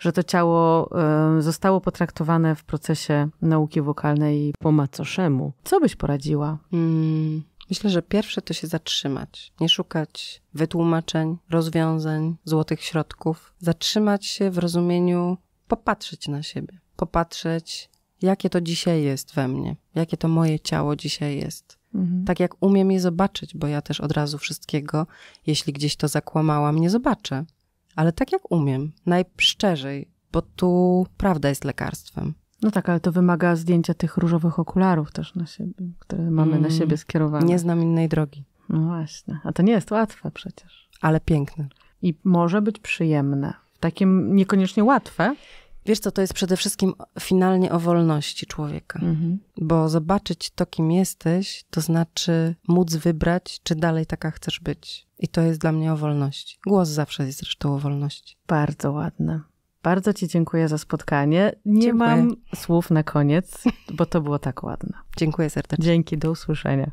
B: że to ciało e, zostało potraktowane w procesie nauki wokalnej po macoszemu. Co byś
A: poradziła? Hmm. Myślę, że pierwsze to się zatrzymać, nie szukać wytłumaczeń, rozwiązań, złotych środków. Zatrzymać się w rozumieniu, popatrzeć na siebie, popatrzeć, jakie to dzisiaj jest we mnie, jakie to moje ciało dzisiaj jest. Mhm. Tak jak umiem je zobaczyć, bo ja też od razu wszystkiego, jeśli gdzieś to zakłamałam, nie zobaczę. Ale tak jak umiem, najszczerzej, bo tu prawda jest lekarstwem.
B: No tak, ale to wymaga zdjęcia tych różowych okularów też na siebie, które mamy mm. na siebie skierowane. Nie znam innej drogi. No właśnie, a to nie jest łatwe przecież.
A: Ale piękne. I może być przyjemne. W takim niekoniecznie łatwe. Wiesz co, to jest przede wszystkim finalnie o wolności człowieka. Mhm. Bo zobaczyć to, kim jesteś, to znaczy móc wybrać, czy dalej taka chcesz być. I to jest dla mnie o wolności. Głos zawsze jest zresztą o wolności. Bardzo ładne. Bardzo Ci dziękuję za
B: spotkanie. Nie dziękuję. mam słów na koniec, bo to było tak ładne. Dziękuję serdecznie. Dzięki, do usłyszenia.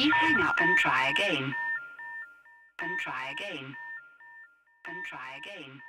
A: You hang up and try again. and try again. And try again.